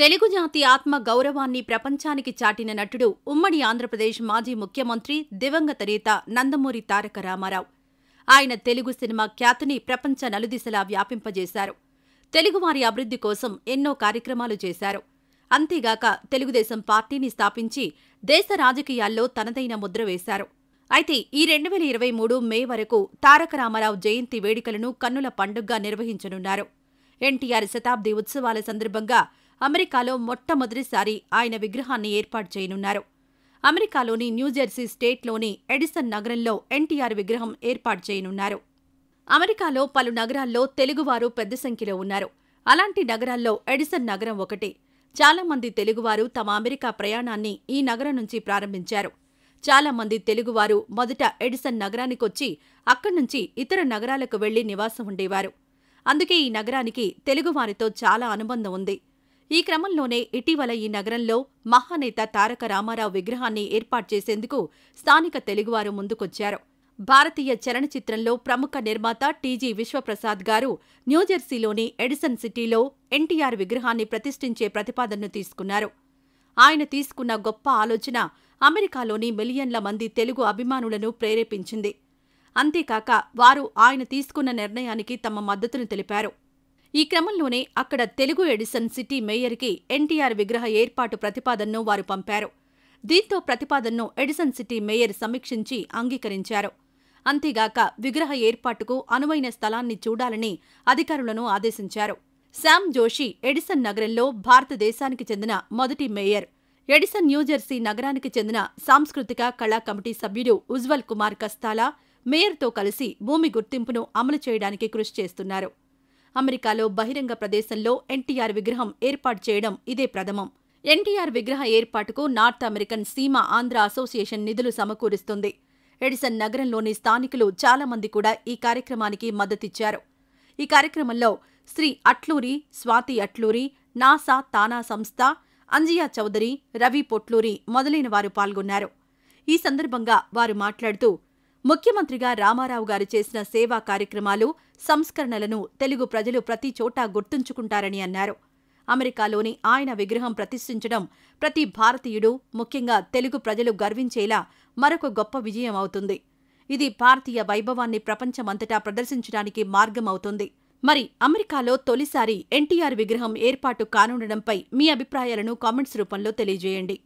తెలుగు జాతి ఆత్మ గౌరవాన్ని ప్రపంచానికి చాటిన నటుడు ఉమ్మడి ఆంధ్రప్రదేశ్ మాజీ ముఖ్యమంత్రి దివంగత నేత నందమూరి తారక రామారావు ఆయన తెలుగు సినిమా ఖ్యాతిని ప్రపంచ నలుదిశలా వ్యాపింపజేశారు తెలుగువారి అభివృద్ధి కోసం ఎన్నో కార్యక్రమాలు చేశారు అంతేగాక తెలుగుదేశం పార్టీని స్థాపించి దేశ రాజకీయాల్లో తనదైన ముద్ర వేశారు అయితే ఈ రెండు వేల ఇరవై మూడు మే వరకు తారక రామారావు జయంతి వేడుకలను కన్నుల పండుగగా నిర్వహించనున్నారు ఎన్టీఆర్ శతాబ్ది ఉత్సవాల సందర్భంగా అమెరికాలో మొట్టమొదటిసారి ఆయన విగ్రహాన్ని ఏర్పాటు చేయనున్నారు అమెరికాలోని న్యూజెర్సీ స్టేట్లోని ఎడిసన్ నగరంలో ఎన్టీఆర్ విగ్రహం ఏర్పాటు చేయనున్నారు అమెరికాలో పలు నగరాల్లో తెలుగువారు పెద్ద సంఖ్యలో ఉన్నారు అలాంటి నగరాల్లో ఎడిసన్ నగరం ఒకటి చాలామంది తెలుగువారు తమ అమెరికా ప్రయాణాన్ని ఈ నగరం నుంచి ప్రారంభించారు చాలామంది తెలుగువారు మొదట ఎడిసన్ నగరానికొచ్చి అక్కడి నుంచి ఇతర నగరాలకు వెళ్లి నివాసం ఉండేవారు అందుకే ఈ నగరానికి తెలుగువారితో చాలా అనుబంధం ఉంది ఈ క్రమంలోనే ఇటీవల ఈ నగరంలో మహానేత తారక రామారావు విగ్రహాన్ని ఏర్పాటు చేసేందుకు స్థానిక తెలుగువారు ముందుకొచ్చారు భారతీయ చలనచిత్రంలో ప్రముఖ నిర్మాత టీజీ విశ్వప్రసాద్ గారు న్యూజెర్సీలోని ఎడిసన్ సిటీలో ఎన్టీఆర్ విగ్రహాన్ని ప్రతిష్ఠించే ప్రతిపాదనను తీసుకున్నారు ఆయన తీసుకున్న గొప్ప ఆలోచన అమెరికాలోని మిలియన్ల మంది తెలుగు అభిమానులను ప్రేరేపించింది అంతేకాక వారు ఆయన తీసుకున్న నిర్ణయానికి తమ మద్దతును తెలిపారు ఈ క్రమంలోనే అక్కడ తెలుగు ఎడిసన్ సిటీ మేయర్కి ఎన్టీఆర్ విగ్రహ ఏర్పాటు ప్రతిపాదనను వారు పంపారు దీంతో ప్రతిపాదనను ఎడిసన్ సిటీ మేయర్ సమీక్షించి అంగీకరించారు అంతేగాక విగ్రహ ఏర్పాటుకు అనువైన స్థలాన్ని చూడాలని అధికారులను ఆదేశించారు శామ్ జోషి ఎడిసన్ నగరంలో భారతదేశానికి చెందిన మొదటి మేయర్ ఎడిసన్ న్యూజెర్సీ నగరానికి చెందిన సాంస్కృతిక కళా కమిటీ సభ్యుడు ఉజ్వల్ కుమార్ కస్తాలా మేయర్తో కలిసి భూమి గుర్తింపును అమలు చేయడానికి కృషి చేస్తున్నారు అమెరికాలో బహిరంగ ప్రదేశంలో ఎన్టీఆర్ విగ్రహం ఏర్పాటు చేయడం ఇదే ప్రథమం ఎన్టీఆర్ విగ్రహ ఏర్పాటుకు నార్త్ అమెరికన్ సీమ ఆంధ్ర అసోసియేషన్ నిధులు సమకూరుస్తుంది ఎడిసన్ నగరంలోని స్థానికులు చాలామంది కూడా ఈ కార్యక్రమానికి మద్దతిచ్చారు ఈ కార్యక్రమంలో శ్రీ అట్లూరి స్వాతి అట్లూరి నాసా తానా సంస్థ అంజియా చౌదరి రవి పొట్లూరి మొదలైన వారు పాల్గొన్నారు ఈ సందర్భంగా వారు మాట్లాడుతూ ముఖ్యమంత్రిగా రామారావు గారు చేసిన సేవా కార్యక్రమాలు సంస్కరణలను తెలుగు ప్రజలు ప్రతి చోటా గుర్తుంచుకుంటారని అన్నారు అమెరికాలోని ఆయన విగ్రహం ప్రతిష్ఠించడం ప్రతి భారతీయుడు ముఖ్యంగా తెలుగు ప్రజలు గర్వించేలా మరొక గొప్ప విజయం అవుతుంది ఇది భారతీయ వైభవాన్ని ప్రపంచమంతటా ప్రదర్శించడానికి మార్గమవుతుంది మరి అమెరికాలో తొలిసారి ఎన్టీఆర్ విగ్రహం ఏర్పాటు కానుండడంపై మీ అభిప్రాయాలను కామెంట్స్ రూపంలో తెలియజేయండి